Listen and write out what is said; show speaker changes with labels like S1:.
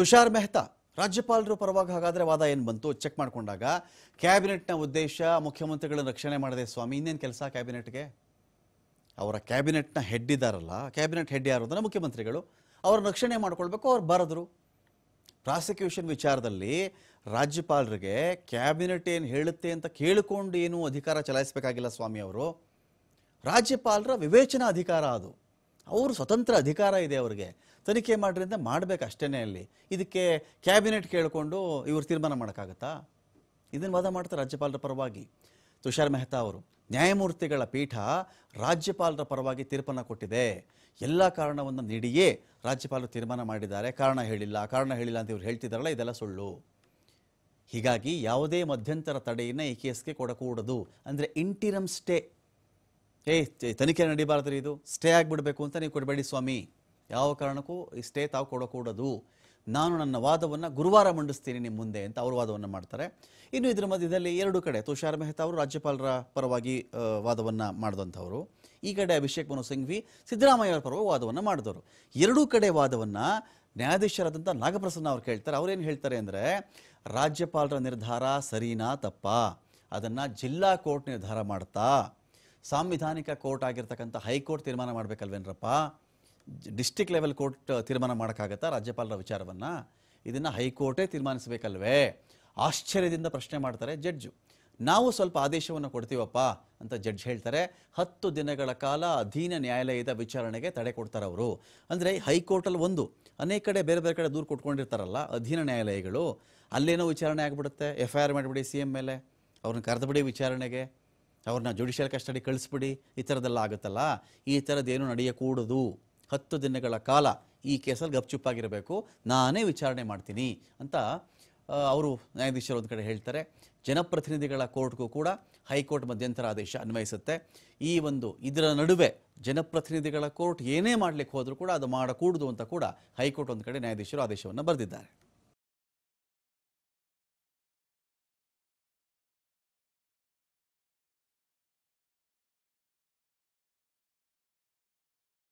S1: ತುಷಾರ್ ಮೆಹ್ತಾ ರಾಜ್ಯಪಾಲರು ಪರವಾಗಿ ಹಾಗಾದರೆ ವಾದ ಏನು ಬಂತು ಚೆಕ್ ಮಾಡಿಕೊಂಡಾಗ ಕ್ಯಾಬಿನೆಟ್ನ ಉದ್ದೇಶ ಮುಖ್ಯಮಂತ್ರಿಗಳನ್ನ ರಕ್ಷಣೆ ಮಾಡಿದೆ ಸ್ವಾಮಿ ಇನ್ನೇನು ಕೆಲಸ ಕ್ಯಾಬಿನೆಟ್ಗೆ ಅವರ ಕ್ಯಾಬಿನೆಟ್ನ ಹೆಡ್ ಇದ್ದಾರಲ್ಲ ಕ್ಯಾಬಿನೆಟ್ ಹೆಡ್ ಯಾರು ಮುಖ್ಯಮಂತ್ರಿಗಳು ಅವ್ರನ್ನ ರಕ್ಷಣೆ ಮಾಡ್ಕೊಳ್ಬೇಕು ಅವ್ರು ಬರೆದರು ಪ್ರಾಸಿಕ್ಯೂಷನ್ ವಿಚಾರದಲ್ಲಿ ರಾಜ್ಯಪಾಲರಿಗೆ ಕ್ಯಾಬಿನೆಟ್ ಏನು ಹೇಳುತ್ತೆ ಅಂತ ಕೇಳಿಕೊಂಡು ಏನೂ ಅಧಿಕಾರ ಚಲಾಯಿಸಬೇಕಾಗಿಲ್ಲ ಸ್ವಾಮಿ ಅವರು ರಾಜ್ಯಪಾಲರ ವಿವೇಚನಾ ಅಧಿಕಾರ ಅದು ಅವರು ಸ್ವತಂತ್ರ ಅಧಿಕಾರ ಇದೆ ಅವರಿಗೆ ತನಿಖೆ ಮಾಡ್ರಿ ಅಂತ ಮಾಡಬೇಕು ಅಷ್ಟೇ ಅಲ್ಲಿ ಇದಕ್ಕೆ ಕ್ಯಾಬಿನೆಟ್ ಕೇಳಿಕೊಂಡು ಇವರು ತೀರ್ಮಾನ ಮಾಡೋಕ್ಕಾಗತ್ತಾ ಇದನ್ನು ವಾದ ಮಾಡ್ತಾರೆ ರಾಜ್ಯಪಾಲರ ಪರವಾಗಿ ತುಷಾರ್ ಮೆಹ್ತಾ ಅವರು ನ್ಯಾಯಮೂರ್ತಿಗಳ ಪೀಠ ರಾಜ್ಯಪಾಲರ ಪರವಾಗಿ ತೀರ್ಪನ್ನು ಕೊಟ್ಟಿದೆ ಎಲ್ಲ ಕಾರಣವನ್ನು ನೀಡಿಯೇ ರಾಜ್ಯಪಾಲರು ತೀರ್ಮಾನ ಮಾಡಿದ್ದಾರೆ ಕಾರಣ ಹೇಳಿಲ್ಲ ಕಾರಣ ಹೇಳಿಲ್ಲ ಅಂತ ಇವ್ರು ಹೇಳ್ತಿದ್ದಾರಲ್ಲ ಇದೆಲ್ಲ ಸುಳ್ಳು ಹೀಗಾಗಿ ಯಾವುದೇ ಮಧ್ಯಂತರ ತಡೆಯನ್ನು ಈ ಕೇಸ್ಗೆ ಕೊಡಕೂಡದು ಅಂದರೆ ಇಂಟಿರಮ್ ಸ್ಟೇ ಏ ತನಿಖೆ ರೀ ಇದು ಸ್ಟೇ ಆಗಿಬಿಡಬೇಕು ಅಂತ ನೀವು ಕೊಡಬೇಡಿ ಸ್ವಾಮಿ ಯಾವ ಕಾರಣಕ್ಕೂ ಈ ಸ್ಟೇ ತಾವು ಕೊಡಕೂಡದು ನಾನು ನನ್ನ ವಾದವನ್ನು ಗುರುವಾರ ಮಂಡಿಸ್ತೀನಿ ನಿಮ್ಮ ಮುಂದೆ ಅಂತ ಅವರು ವಾದವನ್ನು ಮಾಡ್ತಾರೆ ಇನ್ನು ಇದರ ಮಧ್ಯದಲ್ಲಿ ಎರಡು ಕಡೆ ತುಷಾರ್ ಮೆಹ್ತಾ ಅವರು ರಾಜ್ಯಪಾಲರ ಪರವಾಗಿ ವಾದವನ್ನು ಮಾಡಿದಂಥವರು ಈ ಕಡೆ ಅಭಿಷೇಕ್ ಮನು ಸಿಂಘ್ವಿ ಸಿದ್ದರಾಮಯ್ಯ ಅವರ ಪರವಾಗಿ ವಾದವನ್ನು ಮಾಡಿದವರು ಎರಡೂ ಕಡೆ ವಾದವನ್ನು ನ್ಯಾಯಾಧೀಶರಾದಂಥ ನಾಗಪ್ರಸನ್ನ ಅವ್ರು ಕೇಳ್ತಾರೆ ಅವ್ರೇನು ಹೇಳ್ತಾರೆ ಅಂದರೆ ರಾಜ್ಯಪಾಲರ ನಿರ್ಧಾರ ಸರಿನಾ ತಪ್ಪಾ ಅದನ್ನು ಜಿಲ್ಲಾ ಕೋರ್ಟ್ ನಿರ್ಧಾರ ಮಾಡ್ತಾ ಸಾಂವಿಧಾನಿಕ ಕೋರ್ಟ್ ಆಗಿರ್ತಕ್ಕಂಥ ಹೈಕೋರ್ಟ್ ತೀರ್ಮಾನ ಮಾಡಬೇಕಲ್ವೇನ್ರಪ್ಪ ಡಿಸ್ಟಿಕ್ ಲೆವೆಲ್ ಕೋರ್ಟ್ ತೀರ್ಮಾನ ಮಾಡೋಕ್ಕಾಗತ್ತಾ ರಾಜ್ಯಪಾಲರ ವಿಚಾರವನ್ನು ಇದನ್ನು ಹೈಕೋರ್ಟೇ ತೀರ್ಮಾನಿಸಬೇಕಲ್ವೇ ಆಶ್ಚರ್ಯದಿಂದ ಪ್ರಶ್ನೆ ಮಾಡ್ತಾರೆ ಜಡ್ಜು ನಾವು ಸ್ವಲ್ಪ ಆದೇಶವನ್ನು ಕೊಡ್ತೀವಪ್ಪ ಅಂತ ಜಡ್ಜ್ ಹೇಳ್ತಾರೆ ಹತ್ತು ದಿನಗಳ ಕಾಲ ಅಧೀನ ನ್ಯಾಯಾಲಯದ ವಿಚಾರಣೆಗೆ ತಡೆ ಕೊಡ್ತಾರೆ ಅವರು ಅಂದರೆ ಹೈಕೋರ್ಟಲ್ಲಿ ಒಂದು ಅನೇಕ ಕಡೆ ಬೇರೆ ಬೇರೆ ಕಡೆ ದೂರು ಕೊಟ್ಕೊಂಡಿರ್ತಾರಲ್ಲ ಅಧೀನ ನ್ಯಾಯಾಲಯಗಳು ಅಲ್ಲೇನೋ ವಿಚಾರಣೆ ಆಗಿಬಿಡುತ್ತೆ ಎಫ್ ಐ ಆರ್ ಮಾಡಿಬಿಡಿ ಸಿ ಎಮ್ ಮೇಲೆ ಅವ್ರನ್ನ ಕರೆದುಬಿಡಿ ವಿಚಾರಣೆಗೆ ಅವ್ರನ್ನ ಜುಡಿಷಿಯಲ್ ಕಸ್ಟಡಿ ಕಳಿಸ್ಬಿಡಿ ಈ ಥರದ್ದೆಲ್ಲ ಆಗುತ್ತಲ್ಲ ಈ ಥರದ್ದೇನು ನಡೆಯಕೂಡದು ಹತ್ತು ದಿನಗಳ ಕಾಲ ಈ ಕೇಸಲ್ಲಿ ಗಪ್ಚುಪ್ಪಾಗಿರಬೇಕು ನಾನೇ ವಿಚಾರಣೆ ಮಾಡ್ತೀನಿ ಅಂತ ಅವರು ನ್ಯಾಯಾಧೀಶರು ಒಂದು ಕಡೆ ಹೇಳ್ತಾರೆ ಜನಪ್ರತಿನಿಧಿಗಳ ಕೋರ್ಟ್ಗೂ ಕೂಡ ಹೈಕೋರ್ಟ್ ಮಧ್ಯಂತರ ಆದೇಶ ಅನ್ವಯಿಸುತ್ತೆ ಈ ಒಂದು ಇದರ ನಡುವೆ ಜನಪ್ರತಿನಿಧಿಗಳ ಕೋರ್ಟ್ ಏನೇ ಮಾಡಲಿಕ್ಕೆ ಹೋದರೂ ಕೂಡ ಅದು ಮಾಡಕೂಡದು ಅಂತ ಕೂಡ ಹೈಕೋರ್ಟ್ ಒಂದು ಕಡೆ ನ್ಯಾಯಾಧೀಶರು ಆದೇಶವನ್ನು ಬರೆದಿದ್ದಾರೆ